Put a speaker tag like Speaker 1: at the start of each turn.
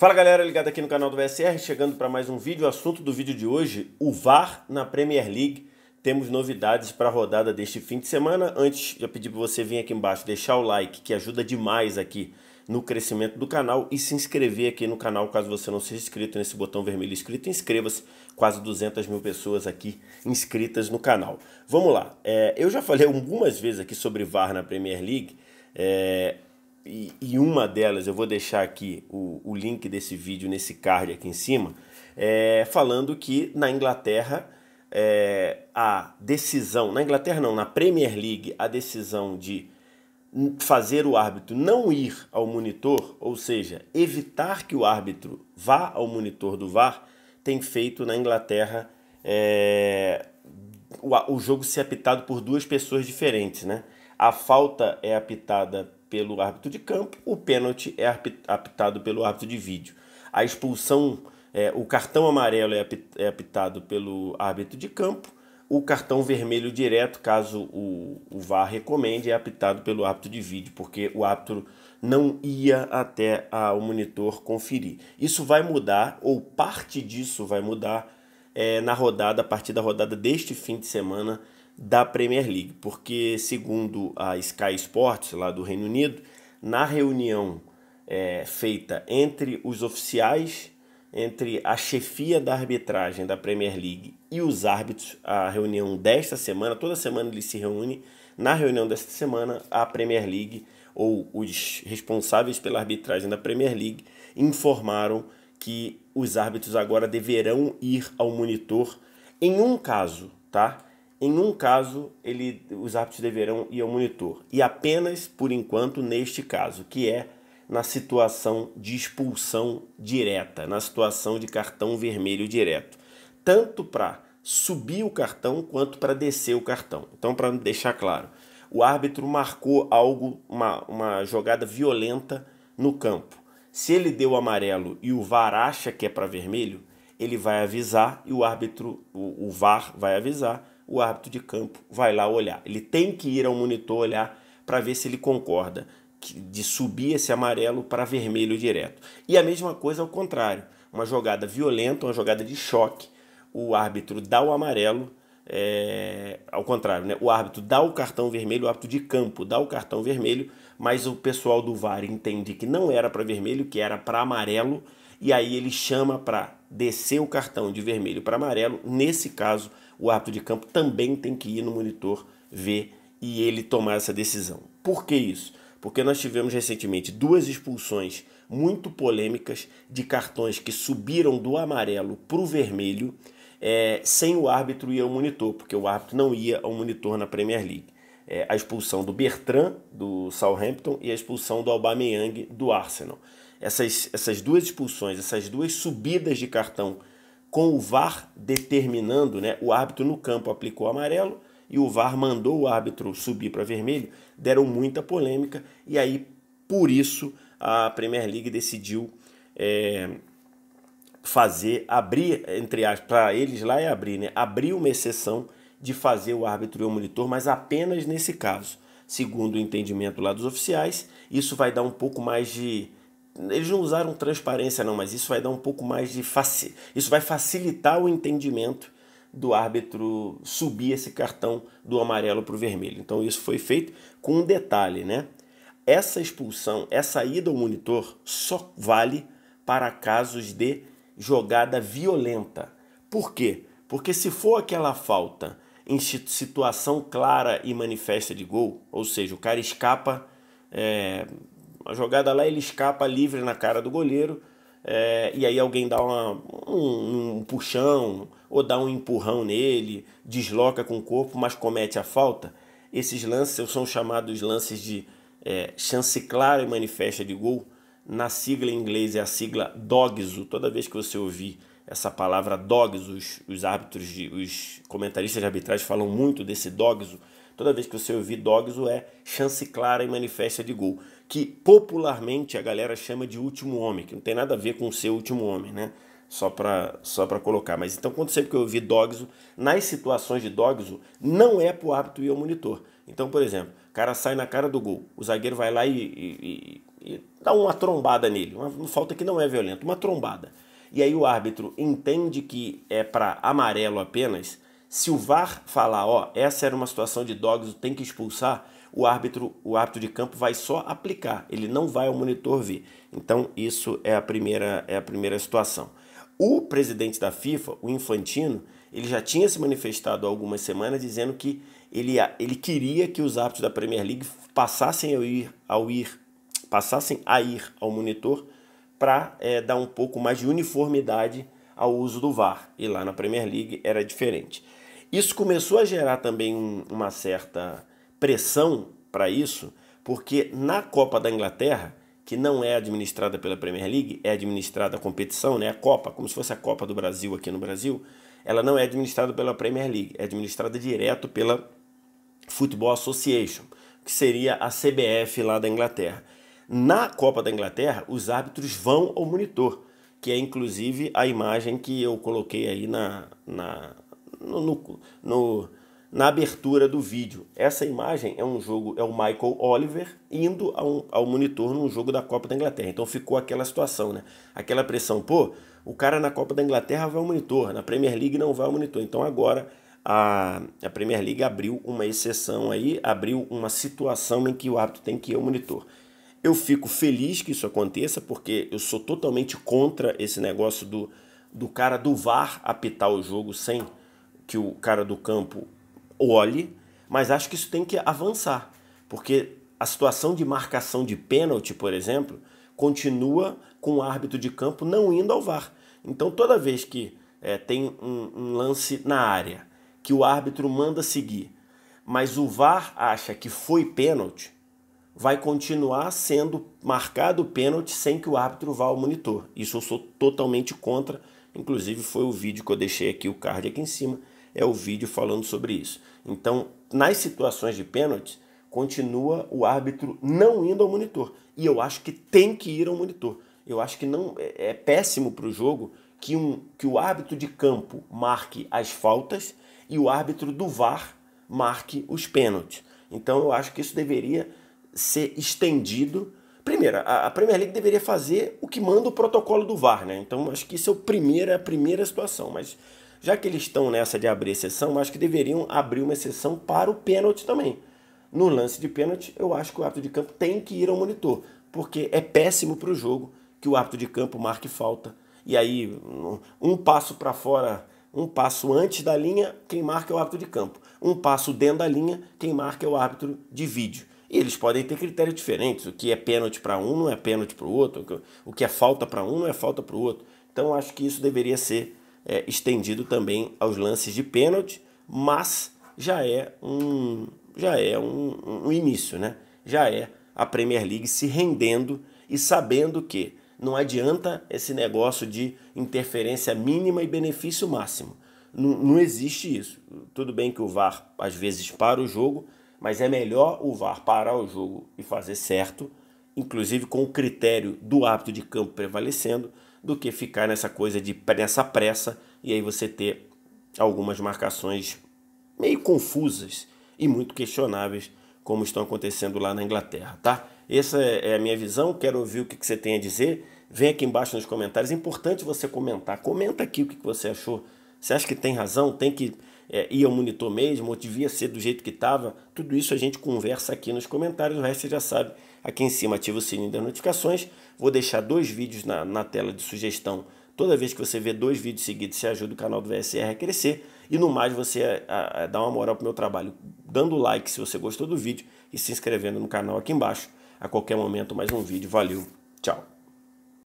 Speaker 1: Fala galera, ligado aqui no canal do BSR, chegando para mais um vídeo. O assunto do vídeo de hoje, o VAR na Premier League. Temos novidades para a rodada deste fim de semana. Antes, já pedi para você vir aqui embaixo, deixar o like, que ajuda demais aqui no crescimento do canal e se inscrever aqui no canal caso você não seja inscrito nesse botão vermelho inscrito. Inscreva-se, quase 200 mil pessoas aqui inscritas no canal. Vamos lá, é, eu já falei algumas vezes aqui sobre VAR na Premier League. É, e, uma delas eu vou deixar aqui o, o link desse vídeo nesse card aqui em cima, é, falando que na Inglaterra é, a decisão, na Inglaterra não, na Premier League, a decisão de fazer o árbitro não ir ao monitor, ou seja, evitar que o árbitro vá ao monitor do VAR, tem feito na Inglaterra é, o, o jogo ser apitado por duas pessoas diferentes, né? A falta é apitada pelo árbitro de campo, o pênalti é apitado pelo árbitro de vídeo. A expulsão, é, o cartão amarelo é, é apitado pelo árbitro de campo, o cartão vermelho direto, caso o, o VAR recomende, é apitado pelo árbitro de vídeo, porque o árbitro não ia até a, o monitor conferir. Isso vai mudar, ou parte disso vai mudar, é, na rodada, a partir da rodada deste fim de semana, da Premier League, porque segundo a Sky Sports lá do Reino Unido, na reunião é, feita entre os oficiais, entre a chefia da arbitragem da Premier League e os árbitros, a reunião desta semana, toda semana eles se reúnem. Na reunião desta semana, a Premier League ou os responsáveis pela arbitragem da Premier League informaram que os árbitros agora deverão ir ao monitor em um caso, tá? Em um caso, ele, os árbitros deverão ir ao monitor, e apenas por enquanto neste caso, que é na situação de expulsão direta, na situação de cartão vermelho direto, tanto para subir o cartão quanto para descer o cartão. Então, para deixar claro, o árbitro marcou algo, uma, uma jogada violenta no campo. Se ele deu amarelo e o VAR acha que é para vermelho, ele vai avisar e o árbitro, o, o VAR vai avisar o árbitro de campo vai lá olhar. Ele tem que ir ao monitor olhar para ver se ele concorda de subir esse amarelo para vermelho direto. E a mesma coisa ao contrário. Uma jogada violenta, uma jogada de choque, o árbitro dá o amarelo, é... ao contrário, né? o árbitro dá o cartão vermelho, o árbitro de campo dá o cartão vermelho, mas o pessoal do VAR entende que não era para vermelho, que era para amarelo, e aí ele chama para descer o cartão de vermelho para amarelo. Nesse caso, o árbitro de campo também tem que ir no monitor ver e ele tomar essa decisão. Por que isso? Porque nós tivemos recentemente duas expulsões muito polêmicas de cartões que subiram do amarelo para o vermelho é, sem o árbitro ir ao monitor, porque o árbitro não ia ao monitor na Premier League. É, a expulsão do Bertrand, do Southampton, e a expulsão do Aubameyang, do Arsenal. Essas, essas duas expulsões, essas duas subidas de cartão com o VAR determinando, né, o árbitro no campo aplicou amarelo e o VAR mandou o árbitro subir para vermelho, deram muita polêmica e aí por isso a Premier League decidiu é, fazer, abrir, entre aspas, para eles lá é abrir, né? Abrir uma exceção de fazer o árbitro e o monitor, mas apenas nesse caso. Segundo o entendimento lá dos oficiais, isso vai dar um pouco mais de eles não usaram transparência não, mas isso vai dar um pouco mais de facil isso vai facilitar o entendimento do árbitro subir esse cartão do amarelo para o vermelho. Então isso foi feito com um detalhe, né? Essa expulsão, essa ida ao monitor só vale para casos de jogada violenta. Por quê? Porque se for aquela falta em situação clara e manifesta de gol, ou seja, o cara escapa é, uma jogada lá, ele escapa livre na cara do goleiro. É, e aí alguém dá uma, um, um, puxão ou dá um empurrão nele, desloca com o corpo, mas comete a falta. Esses lances são chamados lances de é, chance clara e manifesta de gol. Na sigla em inglês é a sigla dogzo Toda vez que você ouvir essa palavra dogzo os, os árbitros, de, os comentaristas de arbitragem falam muito desse dogzo Toda vez que você ouvir dogzo é chance clara e manifesta de gol, que popularmente a galera chama de último homem, que não tem nada a ver com ser último homem, né? Só para só colocar. Mas então, quando sempre que eu ouvir dogzo nas situações de dogzo, não é pro árbitro e ao monitor. Então, por exemplo, o cara sai na cara do gol, o zagueiro vai lá e, e, e, e dá uma trombada nele, uma falta que não é violenta, uma trombada. E aí o árbitro entende que é para amarelo apenas, se o VAR falar, ó, essa era uma situação de dogs, tem que expulsar, o árbitro, o árbitro de campo vai só aplicar, ele não vai ao monitor ver. Então, isso é a primeira, é a primeira situação. O presidente da FIFA, o Infantino, ele já tinha se manifestado há algumas semanas dizendo que ele, ele queria que os árbitros da Premier League passassem a ir, ao ir passassem a ir ao monitor para é, eh, dar um pouco mais de uniformidade ao uso do VAR, e lá na Premier League era diferente. Isso começou a gerar também uma certa pressão para isso, porque na Copa da Inglaterra, que não é administrada pela Premier League, é administrada a competição, né, a Copa, como se fosse a Copa do Brasil aqui no Brasil, ela não é administrada pela Premier League, é administrada direto pela Football Association, que seria a CBF lá da Inglaterra. Na Copa da Inglaterra, os árbitros vão ao monitor que é inclusive a imagem que eu coloquei aí na, na, no, no, no, na abertura do vídeo. Essa imagem é um jogo, é o Michael Oliver indo ao, ao monitor num jogo da Copa da Inglaterra. Então ficou aquela situação, né? Aquela pressão, pô, o cara na Copa da Inglaterra vai ao monitor, na Premier League não vai ao monitor. Então agora a, a Premier League abriu uma exceção aí, abriu uma situação em que o árbitro tem que ir ao monitor. Eu fico feliz que isso aconteça, porque eu sou totalmente contra esse negócio do, do cara do VAR apitar o jogo sem que o cara do campo olhe, mas acho que isso tem que avançar, porque a situação de marcação de pênalti, por exemplo, continua com o árbitro de campo não indo ao VAR. Então toda vez que é, tem um, um lance na área que o árbitro manda seguir, mas o VAR acha que foi pênalti, vai continuar sendo marcado o pênalti sem que o árbitro vá ao monitor. Isso eu sou totalmente contra. Inclusive foi o vídeo que eu deixei aqui o card aqui em cima, é o vídeo falando sobre isso. Então, nas situações de pênalti, continua o árbitro não indo ao monitor. E eu acho que tem que ir ao monitor. Eu acho que não é, é péssimo para o jogo que, um, que o árbitro de campo marque as faltas e o árbitro do VAR marque os pênaltis. Então eu acho que isso deveria ser estendido. Primeiro, a Premier League deveria fazer o que manda o protocolo do VAR, né? Então acho que isso é o primeiro, é a primeira situação. Mas já que eles estão nessa de abrir exceção, acho que deveriam abrir uma exceção para o pênalti também. No lance de pênalti, eu acho que o árbitro de campo tem que ir ao monitor, porque é péssimo para o jogo que o árbitro de campo marque falta. E aí, um passo para fora, um passo antes da linha, quem marca é o árbitro de campo. Um passo dentro da linha, quem marca é o árbitro de vídeo. E eles podem ter critérios diferentes. O que é pênalti para um não é pênalti para o outro. O que é falta para um não é falta para o outro. Então acho que isso deveria ser é, estendido também aos lances de pênalti, mas já é um já é um, um início, né? Já é a Premier League se rendendo e sabendo que não adianta esse negócio de interferência mínima e benefício máximo. não existe isso. Tudo bem que o VAR às vezes para o jogo, mas é melhor o VAR parar o jogo e fazer certo, inclusive com o critério do hábito de campo prevalecendo, do que ficar nessa coisa de nessa pressa e aí você ter algumas marcações meio confusas e muito questionáveis, como estão acontecendo lá na Inglaterra, tá? Essa é, é a minha visão, quero ouvir o que você tem a dizer. Vem aqui embaixo nos comentários. É importante você comentar. Comenta aqui o que você achou. Você acha que tem razão? Tem que é, ia ao monitor mesmo, ou devia ser do jeito que estava, tudo isso a gente conversa aqui nos comentários, o resto você já sabe. Aqui em cima ativa o sininho das notificações, vou deixar dois vídeos na, na tela de sugestão. Toda vez que você vê dois vídeos seguidos, você ajuda o canal do VSR a crescer. E no mais, você a, a, dá uma moral para o meu trabalho, dando like se você gostou do vídeo e se inscrevendo no canal aqui embaixo. A qualquer momento, mais um vídeo. Valeu, tchau.